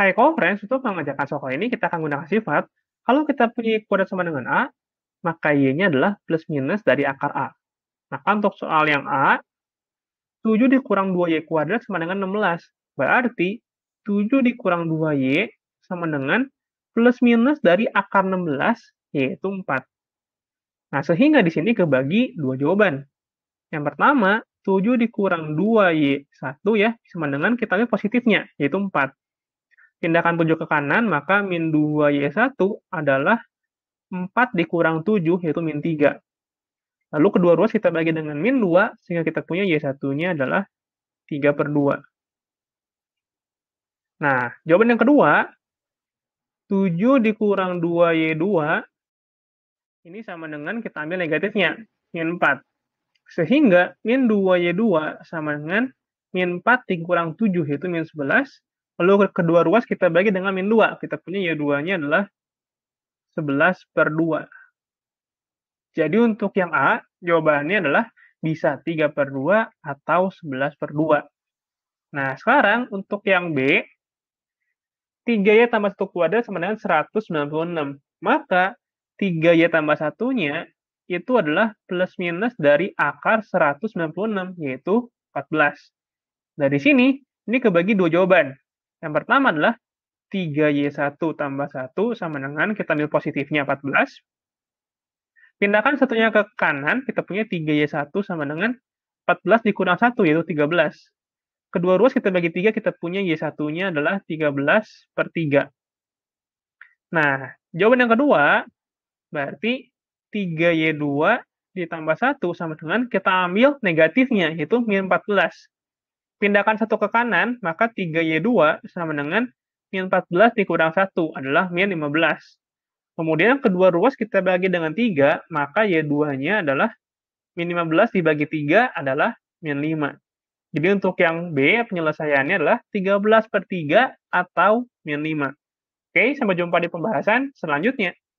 High Conference untuk mengerjakan soal ini kita akan gunakan sifat. Kalau kita punya kuadrat sama dengan A, maka Y-nya adalah plus minus dari akar A. Maka untuk soal yang A, 7 dikurang 2Y kuadrat sama dengan 16. Berarti 7 dikurang 2Y sama dengan plus minus dari akar 16, yaitu 4. Nah, sehingga di sini kebagi dua jawaban. Yang pertama, 7 dikurang 2Y1 ya, sama dengan kita lihat positifnya, yaitu 4 tindakan pojok ke kanan, maka min 2Y1 adalah 4 dikurang 7, yaitu min 3. Lalu kedua ruas kita bagi dengan min 2, sehingga kita punya Y1-nya adalah 3 per 2. Nah, jawaban yang kedua, 7 dikurang 2Y2, ini sama dengan kita ambil negatifnya, min 4. Sehingga min 2Y2 sama dengan min 4 dikurang 7, yaitu min 11, Lalu kedua ruas kita bagi dengan min 2. Kita punya Y2-nya adalah 11 per 2. Jadi untuk yang A, jawabannya adalah bisa 3 per 2 atau 11 per 2. Nah, sekarang untuk yang B, 3Y tambah 1 kuadrat sama dengan 196. Maka 3Y tambah 1-nya itu adalah plus minus dari akar 196, yaitu 14. Nah, dari sini, ini kebagi dua jawaban. Yang pertama adalah 3Y1 tambah 1 sama dengan kita ambil positifnya 14. Pindahkan satunya ke kanan, kita punya 3Y1 sama dengan 14 dikurang 1, yaitu 13. Kedua ruas kita bagi 3, kita punya Y1-nya adalah 13 per 3. Nah, jawaban yang kedua, berarti 3Y2 ditambah 1 sama dengan kita ambil negatifnya, yaitu min 14. Pindahkan satu ke kanan, maka 3Y2 sama dengan min 14 dikurang 1 adalah min 15. Kemudian kedua ruas kita bagi dengan 3, maka Y2-nya adalah min 15 dibagi 3 adalah min 5. Jadi untuk yang B penyelesaiannya adalah 13 per 3 atau min 5. Oke, sampai jumpa di pembahasan selanjutnya.